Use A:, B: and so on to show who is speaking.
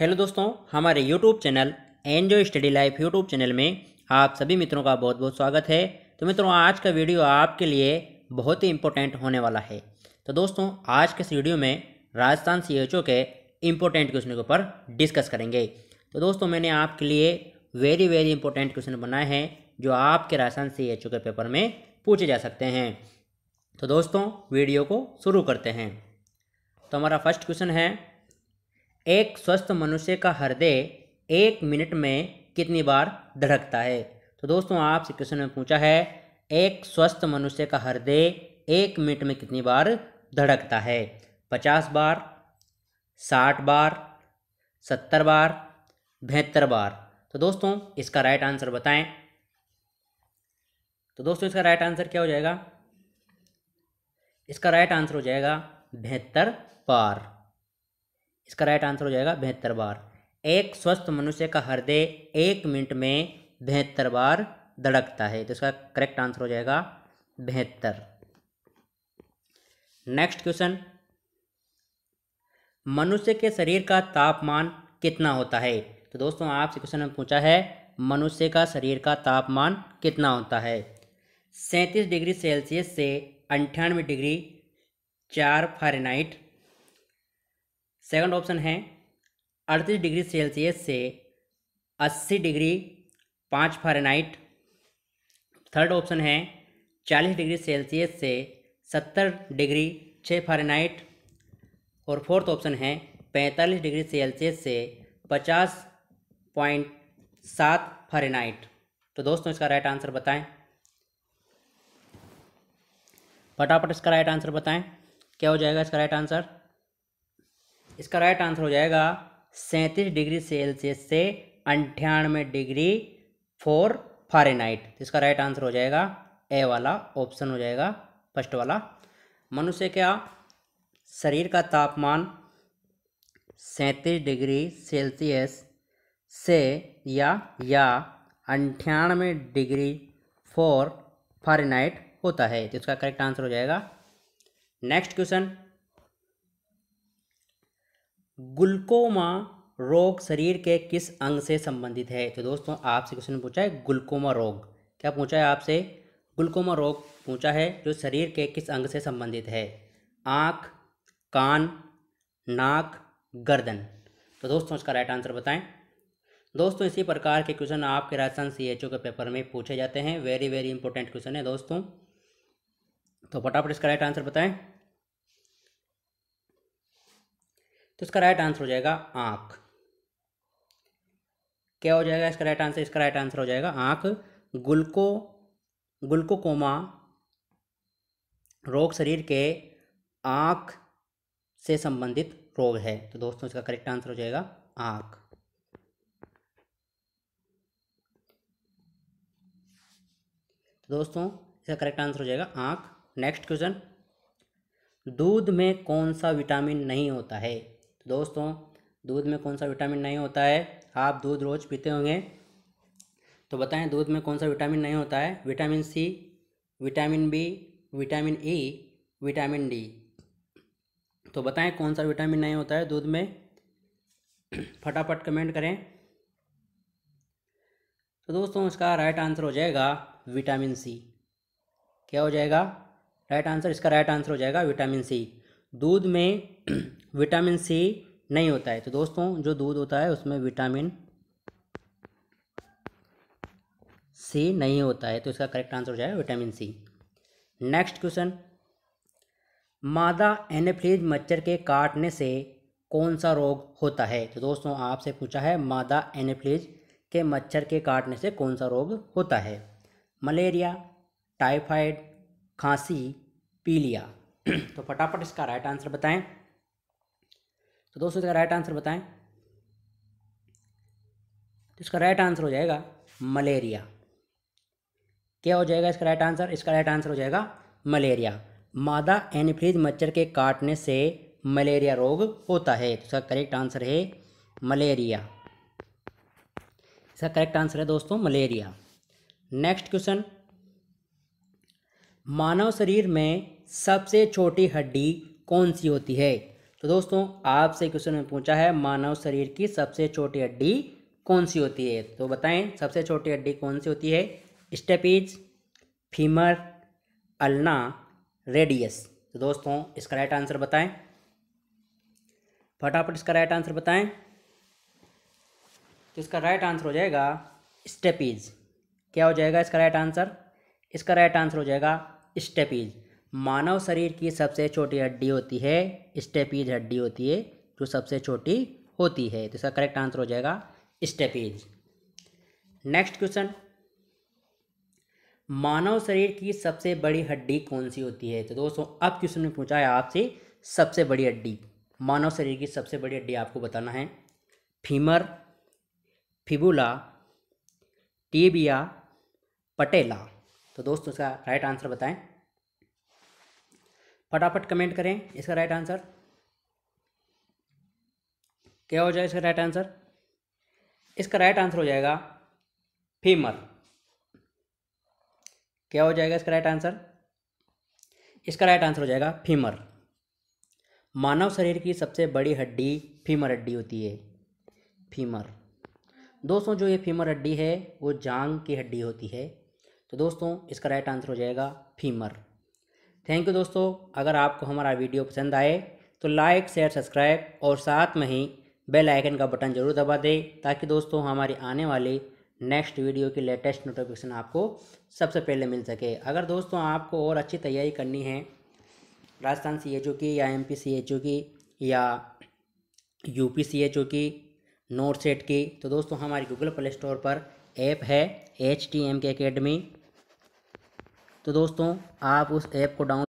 A: hello दोस्तों हमारे YouTube channel enjoy study life YouTube channel में आप सभी मित्रों का बहुत बहुत स्वागत है तो मित्रों आज का वीडियो आपके लिए बहुत ही इम्पोर्टेंट होने वाला है तो दोस्तों आज के इस वीडियो में राजस्थान सी एच ओ के इम्पोर्टेंट क्वेश्चन के ऊपर डिस्कस करेंगे तो दोस्तों मैंने आपके लिए वेरी वेरी इंपॉर्टेंट क्वेश्चन बनाए हैं जो आपके राजस्थान सी एच ओ के पेपर में पूछे जा सकते हैं तो दोस्तों वीडियो को शुरू करते हैं तो हमारा फर्स्ट क्वेश्चन है एक स्वस्थ मनुष्य का हृदय एक मिनट में कितनी बार धड़कता है तो दोस्तों आपसे क्वेश्चन में पूछा है एक स्वस्थ मनुष्य का हृदय एक मिनट में कितनी बार धड़कता है पचास बार साठ बार सत्तर बार बहत्तर बार तो दोस्तों इसका राइट आंसर बताएं तो दोस्तों इसका राइट आंसर क्या हो जाएगा इसका राइट आंसर हो जाएगा बहत्तर बार इसका राइट आंसर हो जाएगा बेहतर बार एक स्वस्थ मनुष्य का हृदय एक मिनट में बेहतर बार धड़कता है तो इसका करेक्ट आंसर हो जाएगा बेहतर नेक्स्ट क्वेश्चन मनुष्य के शरीर का तापमान कितना होता है तो दोस्तों आपसे क्वेश्चन में पूछा है मनुष्य का शरीर का तापमान कितना होता है सैंतीस डिग्री सेल्सियस से अंठानवे डिग्री चार फारेनाइट सेकंड ऑप्शन है अड़तीस डिग्री सेल्सियस से अस्सी डिग्री पाँच फारेनाइट थर्ड ऑप्शन है चालीस डिग्री सेल्सियस से सत्तर डिग्री छः फारेनाइट और फोर्थ ऑप्शन है पैंतालीस डिग्री सेल्सियस से पचास पॉइंट सात फारेनाइट तो दोस्तों इसका राइट आंसर बताएं फटाफट इसका राइट आंसर बताएं क्या हो जाएगा इसका राइट आंसर इसका राइट आंसर हो जाएगा सैंतीस डिग्री सेल्सियस से अंठानवे डिग्री फोर फारेनहाइट तो इसका राइट आंसर हो जाएगा ए वाला ऑप्शन हो जाएगा फर्स्ट वाला मनुष्य क्या शरीर का तापमान सैंतीस डिग्री सेल्सियस से या या अंठानवे डिग्री फोर फारेनहाइट होता है तो इसका करेक्ट आंसर हो जाएगा नेक्स्ट क्वेश्चन ग्लूकोमा रोग शरीर के किस अंग से संबंधित है तो दोस्तों आपसे क्वेश्चन पूछा है ग्लूकोमा रोग क्या पूछा है आपसे ग्लूकोमा रोग पूछा है जो शरीर के किस अंग से संबंधित है आँख कान नाक गर्दन तो दोस्तों इसका राइट आंसर बताएं दोस्तों इसी प्रकार के क्वेश्चन आपके राजस्थान सी एच ओ के पेपर में पूछे जाते हैं वेरी वेरी इंपॉर्टेंट क्वेश्चन है दोस्तों तो फटाफट इसका राइट आंसर बताएं तो इसका राइट आंसर हो जाएगा आँख क्या हो जाएगा इसका राइट आंसर इसका राइट आंसर हो जाएगा आंख गुल्को ग्लूकोकोमा रोग शरीर के आँख से संबंधित रोग है तो दोस्तों इसका करेक्ट आंसर हो जाएगा आंख तो दोस्तों इसका करेक्ट आंसर हो जाएगा आँख नेक्स्ट क्वेश्चन दूध में कौन सा विटामिन नहीं होता है दोस्तों दूध में कौन सा विटामिन नहीं होता है आप दूध रोज़ पीते होंगे तो बताएं दूध में कौन सा विटामिन नहीं होता है vitamin C vitamin B vitamin E vitamin D तो बताएं कौन सा विटामिन नहीं होता है दूध में फटाफट कमेंट करें तो दोस्तों इसका राइट आंसर हो जाएगा विटामिन सी क्या हो जाएगा राइट आंसर इसका राइट आंसर हो जाएगा विटामिन सी दूध में विटामिन सी नहीं होता है तो दोस्तों जो दूध होता है उसमें विटामिन सी नहीं होता है तो इसका करेक्ट आंसर हो जाएगा विटामिन सी नेक्स्ट क्वेश्चन मादा एनेफ्लीज मच्छर के काटने से कौन सा रोग होता है तो दोस्तों आपसे पूछा है मादा एनेफ्लीज के मच्छर के काटने से कौन सा रोग होता है मलेरिया टाइफाइड खांसी पीलिया तो फटाफट इसका राइट आंसर बताएं तो दोस्तों इसका राइट आंसर बताएं तो इसका राइट आंसर हो जाएगा मलेरिया क्या हो जाएगा इसका राइट आंसर इसका राइट आंसर हो जाएगा मलेरिया मादा एनिफ्रीज मच्छर के काटने से मलेरिया रोग होता है तो इसका करेक्ट आंसर है मलेरिया इसका करेक्ट आंसर है दोस्तों मलेरिया नेक्स्ट क्वेश्चन मानव शरीर में सबसे छोटी हड्डी कौन सी होती है तो दोस्तों आपसे क्वेश्चन में पूछा है मानव शरीर की सबसे छोटी हड्डी कौन सी होती है तो बताएं सबसे छोटी हड्डी कौन सी होती है स्टेपीज फीमर अल्ना रेडियस तो दोस्तों इसका राइट आंसर बताएं फटाफट इसका राइट आंसर बताएं तो इसका राइट आंसर हो जाएगा स्टेपीज क्या हो जाएगा इसका राइट आंसर इसका राइट आंसर हो जाएगा स्टेपीज मानव शरीर की सबसे छोटी हड्डी होती है स्टेपीज हड्डी होती है जो सबसे छोटी होती है तो इसका करेक्ट आंसर हो जाएगा स्टेपीज नेक्स्ट क्वेश्चन मानव शरीर की सबसे बड़ी हड्डी कौन सी होती है तो दोस्तों अब क्वेश्चन में पूछा है आपसे सबसे बड़ी हड्डी मानव शरीर की सबसे बड़ी हड्डी आपको बताना है फीमर फिबुला टीबिया पटेला तो दोस्तों इसका राइट आंसर बताएं फटाफट कमेंट करें इसका राइट आंसर क्या हो जाए इसका राइट आंसर इसका राइट आंसर हो जाएगा फीमर क्या हो जाएगा इसका राइट आंसर इसका राइट आंसर हो जाएगा फीमर मानव शरीर की सबसे बड़ी हड्डी फीमर हड्डी होती है फीमर दोस्तों जो ये फीमर हड्डी है वो जांग की हड्डी होती है तो दोस्तों इसका राइट आंसर हो जाएगा फीमर थैंक यू दोस्तों अगर आपको हमारा वीडियो पसंद आए तो लाइक शेयर सब्सक्राइब और साथ में ही बेल आइकन का बटन जरूर दबा दें ताकि दोस्तों हमारी आने वाली नेक्स्ट वीडियो की लेटेस्ट नोटिफिकेशन आपको सबसे पहले मिल सके अगर दोस्तों आपको और अच्छी तैयारी करनी है राजस्थान सी एच ओ की या M P C H O की या U P C H O की नोट सेट की तो दोस्तों हमारी गूगल प्ले स्टोर पर ऐप है H T M K academy तो दोस्तों आप उस ऐप को डाउन